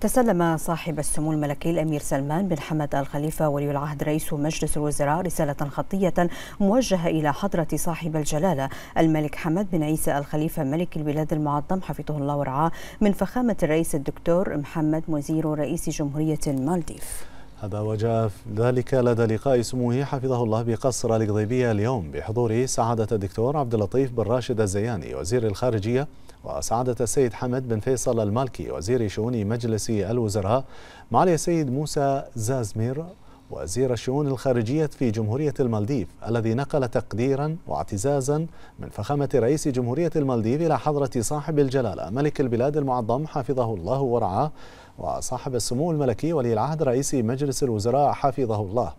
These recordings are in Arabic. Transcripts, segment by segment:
تسلم صاحب السمو الملكي الأمير سلمان بن حمد الخليفه ولي العهد رئيس مجلس الوزراء رسالة خطية موجهة إلى حضرة صاحب الجلالة الملك حمد بن عيسى الخليفه ملك البلاد المعظم حفظه الله ورعاه من فخامة الرئيس الدكتور محمد مزير رئيس جمهورية المالديف هذا وجاء ذلك لدى لقاء سموه حفظه الله بقصر القضيبية اليوم بحضور سعادة الدكتور عبد اللطيف بن راشد الزياني وزير الخارجية وسعادة السيد حمد بن فيصل المالكي وزير شؤون مجلس الوزراء معالي السيد موسى زازمير وزير الشؤون الخارجية في جمهورية المالديف الذي نقل تقديرا واعتزازا من فخامة رئيس جمهورية المالديف إلى حضرة صاحب الجلالة ملك البلاد المعظم حفظه الله ورعاه وصاحب السمو الملكي ولي العهد رئيس مجلس الوزراء حفظه الله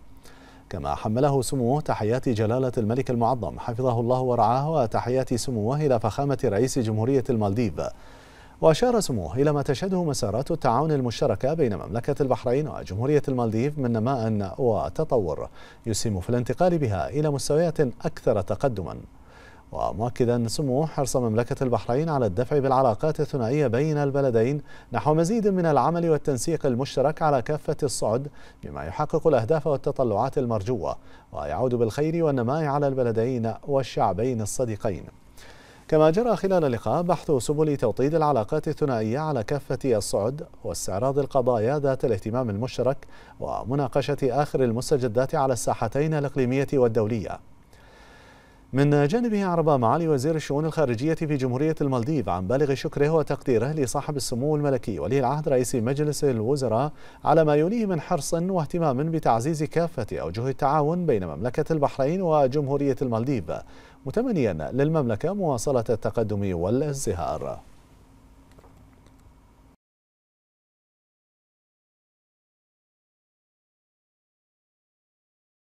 كما حمله سموه تحيات جلالة الملك المعظم حفظه الله ورعاه وتحيات سموه إلى فخامة رئيس جمهورية المالديف وأشار سموه إلى ما تشهده مسارات التعاون المشتركة بين مملكة البحرين وجمهورية المالديف من نماء وتطور يسهم في الانتقال بها إلى مستويات أكثر تقدما ومؤكدا سموه حرص مملكة البحرين على الدفع بالعلاقات الثنائية بين البلدين نحو مزيد من العمل والتنسيق المشترك على كافة الصعد بما يحقق الأهداف والتطلعات المرجوة ويعود بالخير والنماء على البلدين والشعبين الصديقين كما جرى خلال اللقاء بحث سبل توطيد العلاقات الثنائية على كافة الصعد واستعراض القضايا ذات الاهتمام المشترك ومناقشة آخر المستجدات على الساحتين الإقليمية والدولية من جانبه أعرب معالي وزير الشؤون الخارجية في جمهورية المالديف عن بالغ شكره وتقديره لصاحب السمو الملكي ولي العهد رئيس مجلس الوزراء على ما يليه من حرص واهتمام بتعزيز كافة أوجه التعاون بين مملكة البحرين وجمهورية المالديف متمنيا للمملكة مواصلة التقدم والازدهار